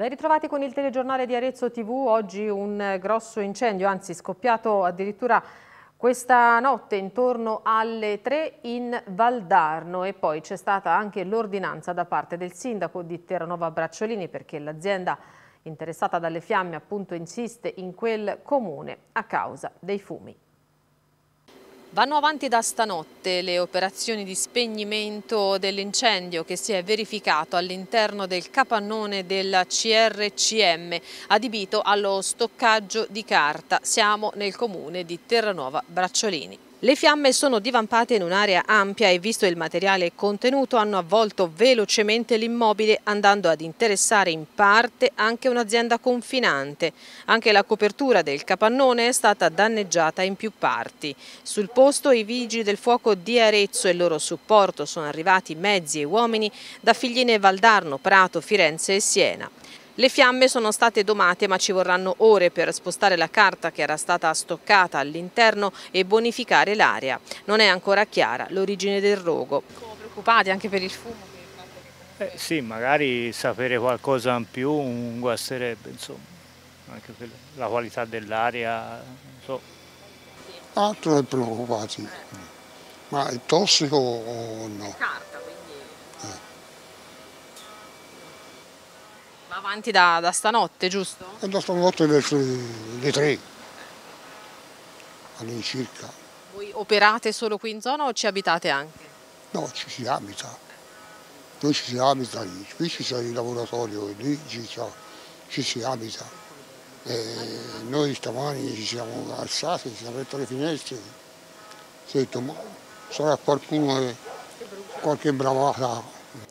Ben ritrovati con il telegiornale di Arezzo TV, oggi un grosso incendio, anzi scoppiato addirittura questa notte intorno alle 3 in Valdarno e poi c'è stata anche l'ordinanza da parte del sindaco di Terranova Bracciolini perché l'azienda interessata dalle fiamme appunto insiste in quel comune a causa dei fumi. Vanno avanti da stanotte le operazioni di spegnimento dell'incendio che si è verificato all'interno del capannone del CRCM adibito allo stoccaggio di carta. Siamo nel comune di Terranuova Bracciolini. Le fiamme sono divampate in un'area ampia e visto il materiale contenuto hanno avvolto velocemente l'immobile andando ad interessare in parte anche un'azienda confinante. Anche la copertura del capannone è stata danneggiata in più parti. Sul posto i vigili del fuoco di Arezzo e il loro supporto sono arrivati mezzi e uomini da Figline Valdarno, Prato, Firenze e Siena. Le fiamme sono state domate ma ci vorranno ore per spostare la carta che era stata stoccata all'interno e bonificare l'area. Non è ancora chiara l'origine del rogo. Siamo preoccupati anche per il fumo? Eh, sì, magari sapere qualcosa in più un guasterebbe, insomma, anche per la qualità dell'aria. So. Altro è preoccupati, ma è tossico o no? Carta. Va avanti da, da stanotte, giusto? E eh, da stanotte verso le tre, all'incirca. Voi operate solo qui in zona o ci abitate anche? No, ci si abita. Noi ci si abita, qui ci sono i lavoratori, lì ci, ci si abita. E noi stamani ci siamo alzati, ci siamo aperti le finestre, ho detto ma sarà qualcuno che qualche bravata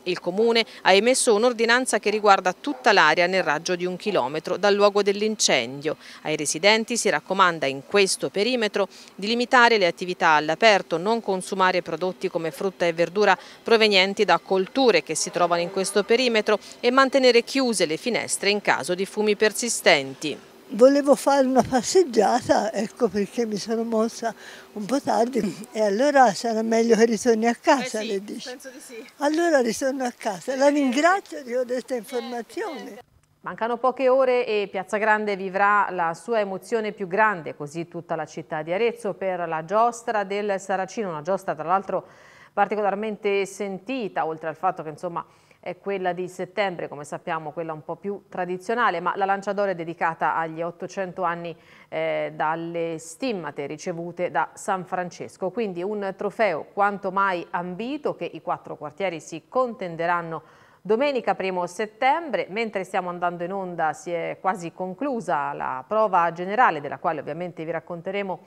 il Comune ha emesso un'ordinanza che riguarda tutta l'area nel raggio di un chilometro dal luogo dell'incendio. Ai residenti si raccomanda in questo perimetro di limitare le attività all'aperto, non consumare prodotti come frutta e verdura provenienti da colture che si trovano in questo perimetro e mantenere chiuse le finestre in caso di fumi persistenti volevo fare una passeggiata, ecco perché mi sono mossa un po' tardi e allora sarà meglio che ritorni a eh casa, eh sì, le dici. Penso di sì. Allora ritorno a casa, la ringrazio di questa informazione. Mancano poche ore e Piazza Grande vivrà la sua emozione più grande, così tutta la città di Arezzo, per la giostra del Saracino, una giostra tra l'altro particolarmente sentita, oltre al fatto che insomma è quella di settembre, come sappiamo quella un po' più tradizionale, ma la Lanciadora è dedicata agli 800 anni eh, dalle stimmate ricevute da San Francesco, quindi un trofeo quanto mai ambito che i quattro quartieri si contenderanno Domenica 1 settembre, mentre stiamo andando in onda, si è quasi conclusa la prova generale, della quale ovviamente vi racconteremo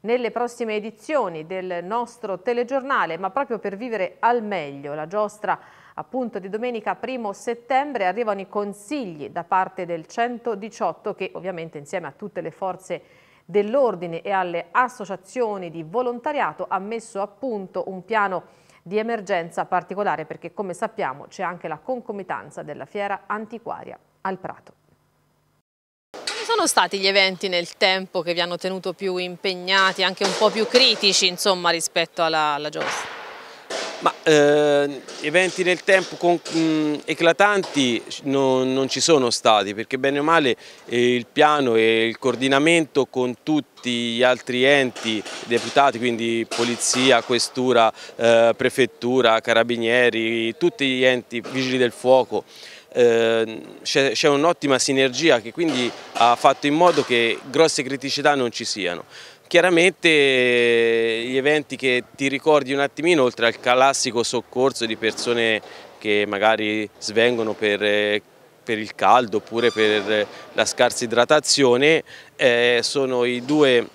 nelle prossime edizioni del nostro telegiornale, ma proprio per vivere al meglio la giostra appunto di domenica 1 settembre arrivano i consigli da parte del 118 che ovviamente insieme a tutte le forze dell'ordine e alle associazioni di volontariato ha messo a punto un piano di emergenza particolare perché come sappiamo c'è anche la concomitanza della fiera antiquaria al Prato. Quali sono stati gli eventi nel tempo che vi hanno tenuto più impegnati, anche un po' più critici insomma, rispetto alla, alla giostra? Ma eh, eventi nel tempo con, mh, eclatanti non, non, ci sono stati perché bene o male eh, il piano e il coordinamento con tutti gli altri enti deputati, quindi polizia, questura, eh, prefettura, carabinieri, tutti gli enti, vigili del fuoco, ehm, c'è un'ottima sinergia che quindi ha fatto in modo che grosse criticità non ci siano. Chiaramente gli eventi che ti ricordi un attimino, oltre al classico soccorso di persone che magari svengono per per il caldo oppure per la scarsa idratazione, eh, sono i due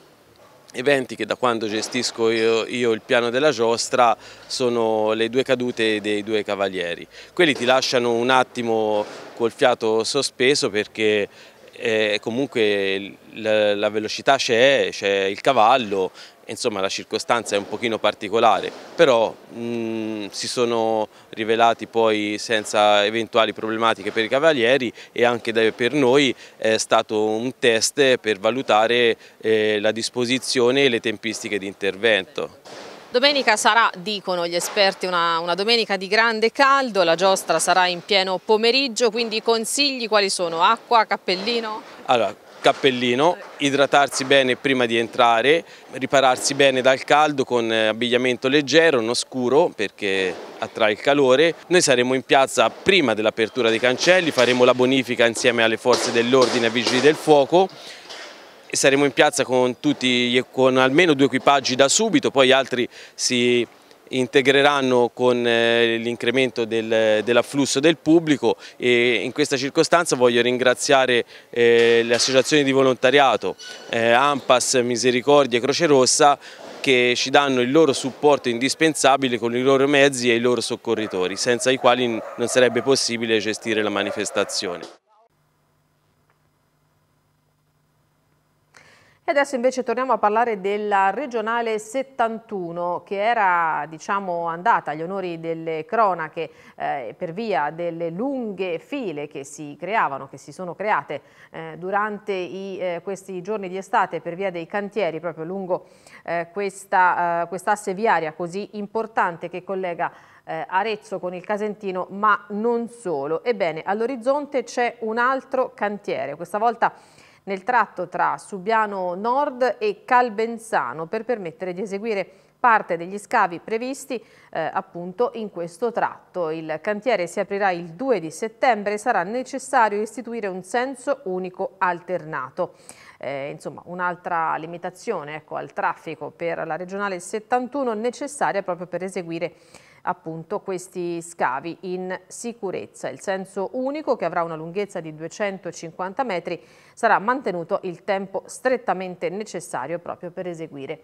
eventi che da quando gestisco io, io, il piano della giostra sono le due cadute dei due cavalieri. Quelli ti lasciano un attimo col fiato sospeso perché eh, comunque la, la velocità c'è, c'è il cavallo, insomma la circostanza è un pochino particolare, però mh, si sono rivelati poi senza eventuali problematiche per i cavalieri e anche da, per noi è stato un test per valutare eh, la disposizione e le tempistiche di intervento. Domenica sarà, dicono gli esperti, una, una, domenica di grande caldo, la giostra sarà in pieno pomeriggio, quindi i consigli quali sono? Acqua, cappellino? Allora, cappellino, idratarsi bene prima di entrare, ripararsi bene dal caldo con eh, abbigliamento leggero, non scuro perché attrae il calore. Noi saremo in piazza prima dell'apertura dei cancelli, faremo la bonifica insieme alle forze dell'ordine e vigili del fuoco saremo in piazza con, tutti, con almeno due equipaggi da subito, poi altri si integreranno con eh, l'incremento dell'afflusso del pubblico e in questa circostanza voglio ringraziare eh, le associazioni di volontariato, eh, Ampas, Misericordia e Croce Rossa che ci danno il loro supporto indispensabile con i loro mezzi e i loro soccorritori, senza i quali non sarebbe possibile gestire la manifestazione. E adesso invece torniamo a parlare della regionale 71 che era diciamo, andata agli onori delle cronache eh, per via delle lunghe file che si creavano, che si sono create eh, durante i, eh, questi giorni di estate per via dei cantieri proprio lungo eh, questa eh, quest asse viaria così importante che collega eh, Arezzo con il Casentino, ma non solo. Ebbene, all'orizzonte c'è un altro cantiere, questa volta nel tratto tra Subiano Nord e Calbenzano per permettere di eseguire parte degli scavi previsti eh, appunto in questo tratto. Il cantiere si aprirà il 2 di settembre e sarà necessario istituire un senso unico alternato. Eh, insomma un'altra limitazione ecco, al traffico per la regionale 71 necessaria proprio per eseguire appunto questi scavi in sicurezza. Il senso unico che avrà una lunghezza di 250 metri sarà mantenuto il tempo strettamente necessario proprio per eseguire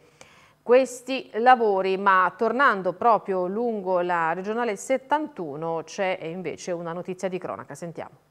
questi lavori, ma tornando proprio lungo la regionale 71 c'è invece una notizia di cronaca, sentiamo.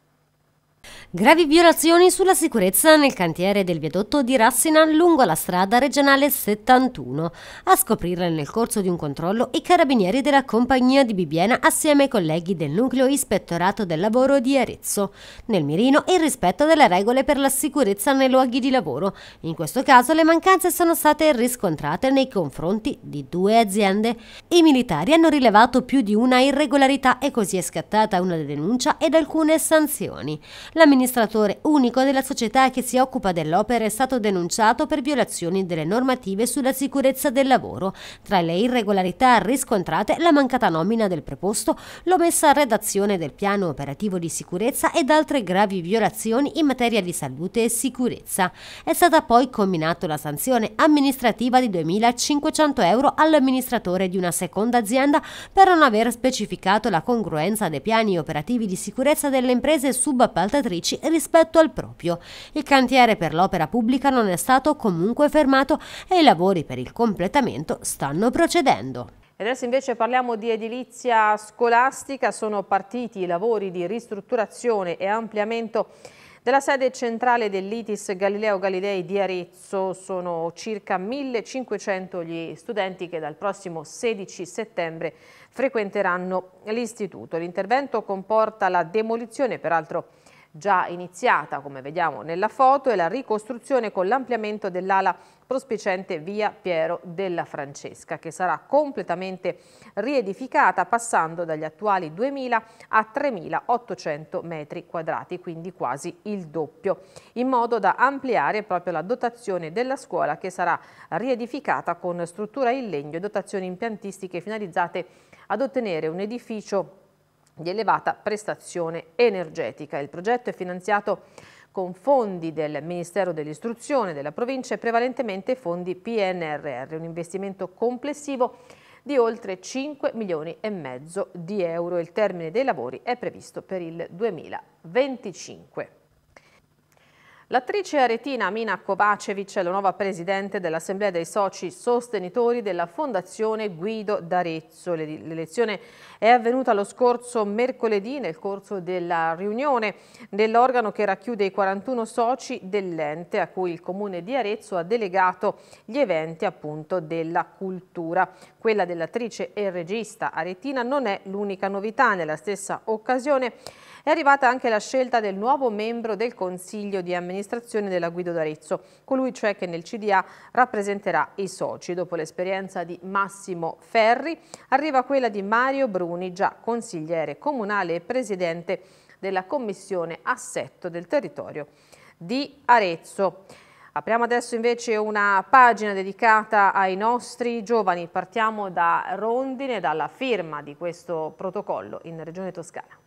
Gravi violazioni sulla sicurezza nel cantiere del viadotto di Rassina lungo la strada regionale 71. A scoprirle nel corso di un controllo i carabinieri della compagnia di Bibiena assieme ai colleghi del nucleo ispettorato del lavoro di Arezzo. Nel mirino il rispetto delle regole per la sicurezza nei luoghi di lavoro. In questo caso le mancanze sono state riscontrate nei confronti di due aziende. I militari hanno rilevato più di una irregolarità e così è scattata una denuncia ed alcune sanzioni. La amministratore unico della società che si occupa dell'opera è stato denunciato per violazioni delle normative sulla sicurezza del lavoro. Tra le irregolarità riscontrate la mancata nomina del preposto, l'omessa redazione del piano operativo di sicurezza ed altre gravi violazioni in materia di salute e sicurezza. È stata poi combinata la sanzione amministrativa di 2.500 euro all'amministratore di una seconda azienda per non aver specificato la congruenza dei piani operativi di sicurezza delle imprese subappaltatrici pubblici rispetto al proprio. Il cantiere per l'opera pubblica non è stato comunque fermato e i lavori per il completamento stanno procedendo. E adesso invece parliamo di edilizia scolastica, sono partiti i lavori di ristrutturazione e ampliamento della sede centrale dell'ITIS Galileo Galilei di Arezzo sono circa 1500 gli studenti che dal prossimo 16 settembre frequenteranno l'istituto. L'intervento comporta la demolizione, peraltro, già iniziata, come vediamo nella foto, e la ricostruzione con l'ampliamento dell'ala prospiciente via Piero della Francesca, che sarà completamente riedificata passando dagli attuali 2.000 a 3.800 metri quadrati, quindi quasi il doppio, in modo da ampliare proprio la dotazione della scuola che sarà riedificata con struttura in legno e dotazioni impiantistiche finalizzate ad ottenere un edificio di elevata prestazione energetica. Il progetto è finanziato con fondi del Ministero dell'Istruzione della provincia e prevalentemente fondi PNRR, un investimento complessivo di oltre 5 milioni e mezzo di euro. Il termine dei lavori è previsto per il 2025. L'attrice aretina Mina Kovacevic è la nuova presidente dell'Assemblea dei soci sostenitori della Fondazione Guido d'Arezzo. L'elezione è avvenuta lo scorso mercoledì nel corso della riunione dell'organo che racchiude i 41 soci dell'ente a cui il comune di Arezzo ha delegato gli eventi appunto della cultura. Quella dell'attrice e regista aretina non è l'unica novità. Nella stessa occasione è arrivata anche la scelta del nuovo membro del Consiglio di amministrazione della Guido d'Arezzo, colui cioè che nel CDA rappresenterà i soci. Dopo l'esperienza di Massimo Ferri arriva quella di Mario Bruni, già consigliere comunale e presidente della Commissione Assetto del Territorio di Arezzo. Apriamo adesso invece una pagina dedicata ai nostri giovani. Partiamo da Rondine, dalla firma di questo protocollo in Regione Toscana.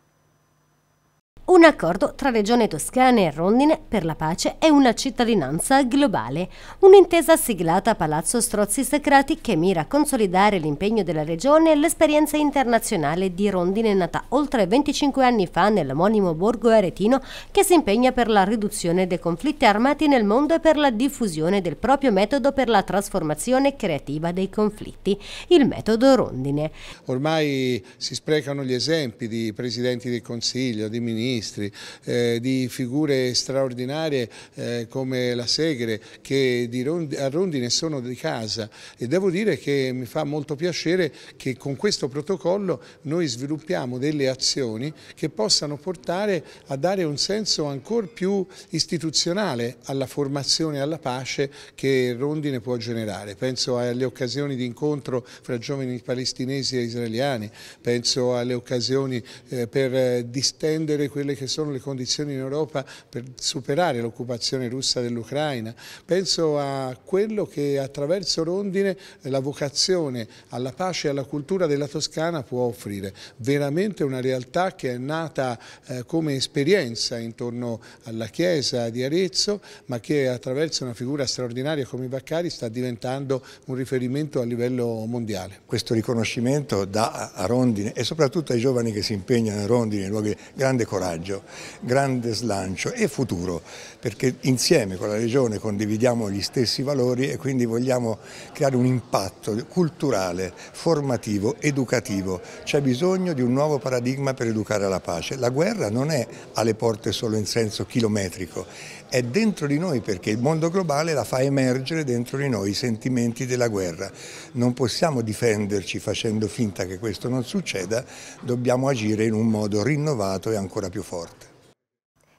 Un accordo tra Regione Toscana e Rondine per la pace e una cittadinanza globale. Un'intesa siglata a Palazzo Strozzi Sacrati che mira a consolidare l'impegno della Regione e l'esperienza internazionale di Rondine nata oltre 25 anni fa nell'omonimo borgo aretino che si impegna per la riduzione dei conflitti armati nel mondo e per la diffusione del proprio metodo per la trasformazione creativa dei conflitti, il metodo Rondine. Ormai si sprecano gli esempi di presidenti del Consiglio, di ministri, ministri, eh, di figure straordinarie eh, come la Segre che Rondi, a Rondine sono di casa e devo dire che mi fa molto piacere che con questo protocollo noi sviluppiamo delle azioni che possano portare a dare un senso ancora più istituzionale alla formazione e alla pace che Rondine può generare. Penso alle occasioni di incontro fra giovani palestinesi e israeliani, penso alle occasioni eh, per distendere questo quelle che sono le condizioni in Europa per superare l'occupazione russa dell'Ucraina, penso a quello che attraverso Rondine la vocazione alla pace e alla cultura della Toscana può offrire, veramente una realtà che è nata eh, come esperienza intorno alla chiesa di Arezzo, ma che attraverso una figura straordinaria come i Baccari sta diventando un riferimento a livello mondiale. Questo riconoscimento dà a Rondine e soprattutto ai giovani che si impegnano a Rondine, luoghi grande coraggio coraggio, grande slancio e futuro, perché insieme con la Regione condividiamo gli stessi valori e quindi vogliamo creare un impatto culturale, formativo, educativo. C'è bisogno di un nuovo paradigma per educare alla pace. La guerra non è alle porte solo in senso chilometrico, è dentro di noi perché il mondo globale la fa emergere dentro di noi i sentimenti della guerra. Non possiamo difenderci facendo finta che questo non succeda, dobbiamo agire in un modo rinnovato e ancora più più forte.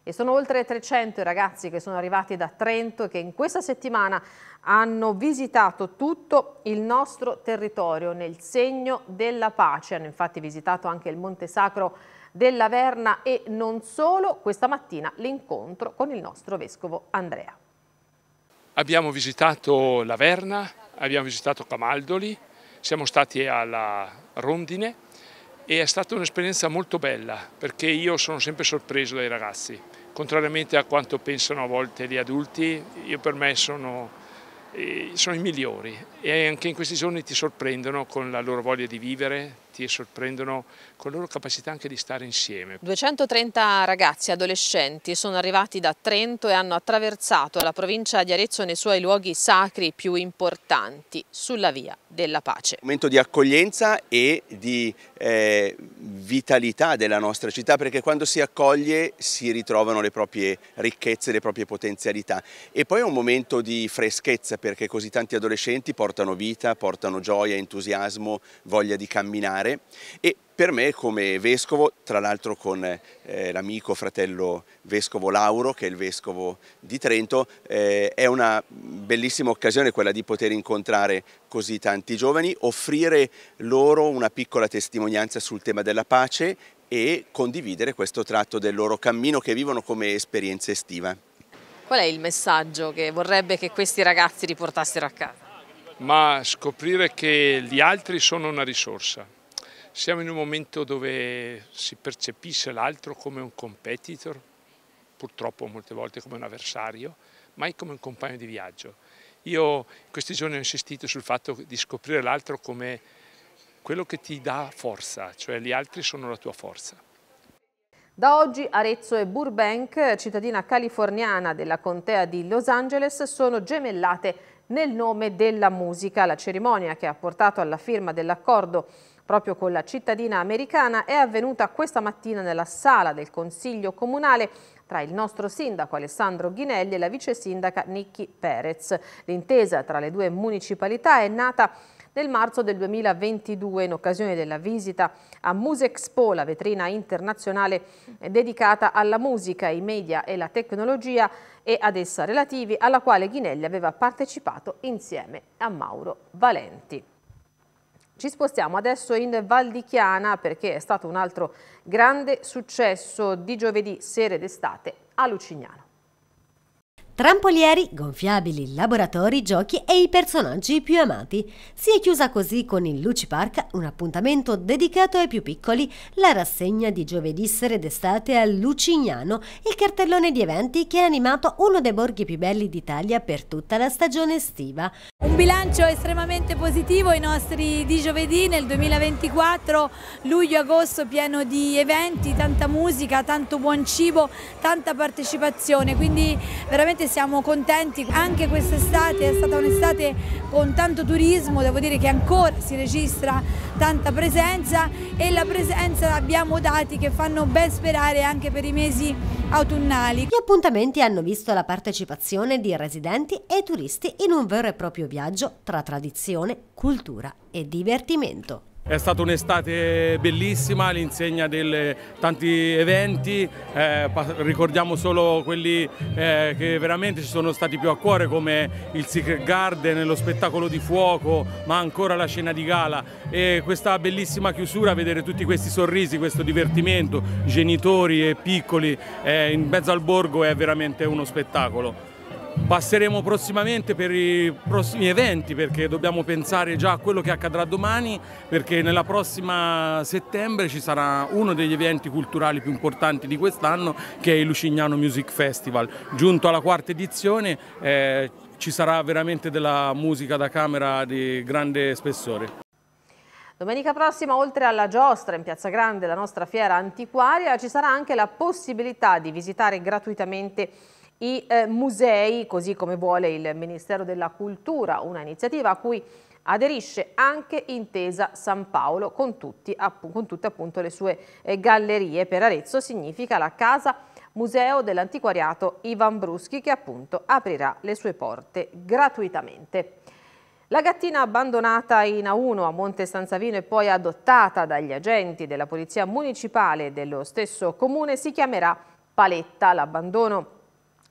E sono oltre 300 i ragazzi che sono arrivati da Trento e che in questa settimana hanno visitato tutto il nostro territorio nel segno della pace. Hanno infatti visitato anche il Monte Sacro della Verna e non solo, questa mattina l'incontro con il nostro vescovo Andrea. Abbiamo visitato la Verna, abbiamo visitato Camaldoli, siamo stati alla Rondine, e è stata un'esperienza molto bella perché io sono sempre sorpreso dai ragazzi, contrariamente a quanto pensano a volte gli adulti, io per me sono, eh, sono i migliori e anche in questi giorni ti sorprendono con la loro voglia di vivere, ti sorprendono con la loro capacità anche di stare insieme. 230 ragazzi adolescenti sono arrivati da Trento e hanno attraversato la provincia di Arezzo nei suoi luoghi sacri più importanti sulla via della pace. Un momento di accoglienza e di eh, vitalità della nostra città perché quando si accoglie si ritrovano le proprie ricchezze, le proprie potenzialità e poi è un momento di freschezza perché così tanti adolescenti portano portano vita, portano gioia, entusiasmo, voglia di camminare e per me come vescovo, tra l'altro con eh, l'amico fratello vescovo Lauro, che è il vescovo di Trento, eh, è una bellissima occasione quella di poter incontrare così tanti giovani, offrire loro una piccola testimonianza sul tema della pace e condividere questo tratto del loro cammino che vivono come esperienza estiva. Qual è il messaggio che vorrebbe che questi ragazzi riportassero a casa? ma scoprire che gli altri sono una risorsa. Siamo in un momento dove si percepisce l'altro come un competitor, purtroppo molte volte come un avversario, mai come un compagno di viaggio. Io in questi giorni ho insistito sul fatto di scoprire l'altro come quello che ti dà forza, cioè gli altri sono la tua forza. Da oggi Arezzo e Burbank, cittadina californiana della contea di Los Angeles, sono gemellate nel nome della musica. La cerimonia che ha portato alla firma dell'accordo proprio con la cittadina americana è avvenuta questa mattina nella sala del Consiglio Comunale tra il nostro sindaco Alessandro Ghinelli e la vice sindaca Nicchi Perez. L'intesa tra le due municipalità è nata nel marzo del 2022 in occasione della visita a Musexpo, la vetrina internazionale eh, dedicata alla musica, i media e la tecnologia e ad essa relativi, alla quale Ghinelli aveva partecipato insieme a Mauro Valenti. Ci spostiamo adesso in Val di Chiana perché è stato un altro grande successo di giovedì sera d'estate a Lucignano. Trampolieri, gonfiabili, laboratori, giochi e i personaggi più amati. Si è chiusa così con il Luci Park, un appuntamento dedicato ai più piccoli, la rassegna di giovedì sera d'estate a Lucignano, il cartellone di eventi che ha animato uno dei borghi più belli d'Italia per tutta la stagione estiva. Un bilancio estremamente positivo i nostri di giovedì nel 2024, luglio-agosto pieno di eventi, tanta musica, tanto buon cibo, tanta partecipazione, quindi veramente veramente siamo contenti. Anche quest'estate è stata un'estate con tanto turismo, devo dire che ancora si registra tanta presenza e la presenza abbiamo dati che fanno ben sperare anche per i mesi autunnali. Gli appuntamenti hanno visto la partecipazione di residenti e turisti in un vero e proprio viaggio tra tradizione, cultura e divertimento. È stata un'estate bellissima all'insegna di tanti eventi, eh, ricordiamo solo quelli eh, che veramente ci sono stati più a cuore come il Secret Garden, lo spettacolo di fuoco, ma ancora la scena di gala e questa bellissima chiusura, vedere tutti questi sorrisi, questo divertimento, genitori e piccoli eh, in mezzo al borgo è veramente uno spettacolo passeremo prossimamente per i prossimi eventi perché dobbiamo pensare già a quello che accadrà domani perché nella prossima settembre ci sarà uno degli eventi culturali più importanti di quest'anno che è il Lucignano Music Festival. Giunto alla quarta edizione eh, ci sarà veramente della musica da camera di grande spessore. Domenica prossima, oltre alla giostra in Piazza Grande, la nostra fiera antiquaria, ci sarà anche la possibilità di visitare gratuitamente i eh, musei, così come vuole il Ministero della Cultura, una iniziativa a cui aderisce anche Intesa San Paolo con, tutti, con tutte appunto le sue eh, gallerie. Per Arezzo significa la Casa Museo dell'Antiquariato Ivan Bruschi che appunto aprirà le sue porte gratuitamente. La gattina abbandonata in A1 a Monte Stanzavino e poi adottata dagli agenti della Polizia Municipale dello stesso comune si chiamerà Paletta. L'abbandono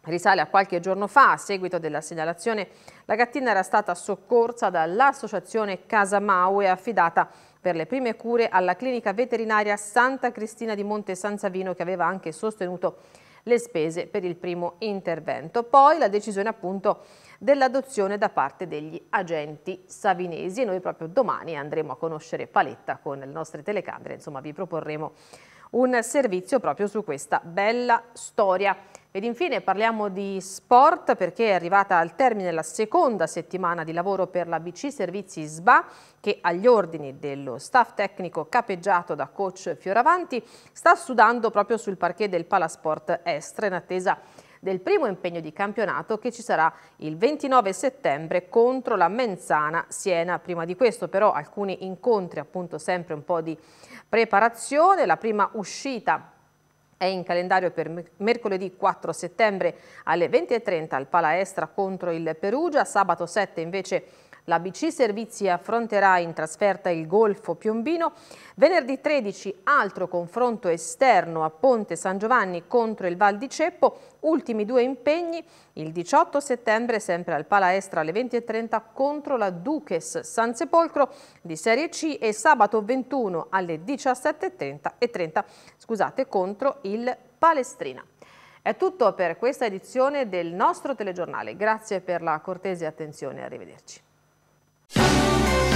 Risale a qualche giorno fa, a seguito della segnalazione, la gattina era stata soccorsa dall'associazione Casa Mau e affidata per le prime cure alla clinica veterinaria Santa Cristina di Monte San Savino che aveva anche sostenuto le spese per il primo intervento. Poi la decisione appunto dell'adozione da parte degli agenti savinesi e noi proprio domani andremo a conoscere Paletta con le nostre telecamere, insomma vi proporremo un servizio proprio su questa bella storia. Ed infine parliamo di sport perché è arrivata al termine la seconda settimana di lavoro per la BC Servizi SBA che agli ordini dello staff tecnico capeggiato da coach Fioravanti sta sudando proprio sul parquet del Palasport Estre in attesa del primo impegno di campionato che ci sarà il 29 settembre contro la Menzana Siena. Prima di questo però alcuni incontri, appunto sempre un po' di preparazione, la prima uscita è in calendario per mercoledì 4 settembre alle 20.30 al Palaestra contro il Perugia, sabato 7 invece la BC Servizi affronterà in trasferta il Golfo Piombino. Venerdì 13 altro confronto esterno a Ponte San Giovanni contro il Val di Ceppo. Ultimi due impegni il 18 settembre sempre al Palaestra alle 20.30 contro la Duques Sansepolcro di Serie C e sabato 21 alle 17.30 e 30 scusate, contro il Palestrina. È tutto per questa edizione del nostro telegiornale. Grazie per la cortese attenzione e arrivederci. Música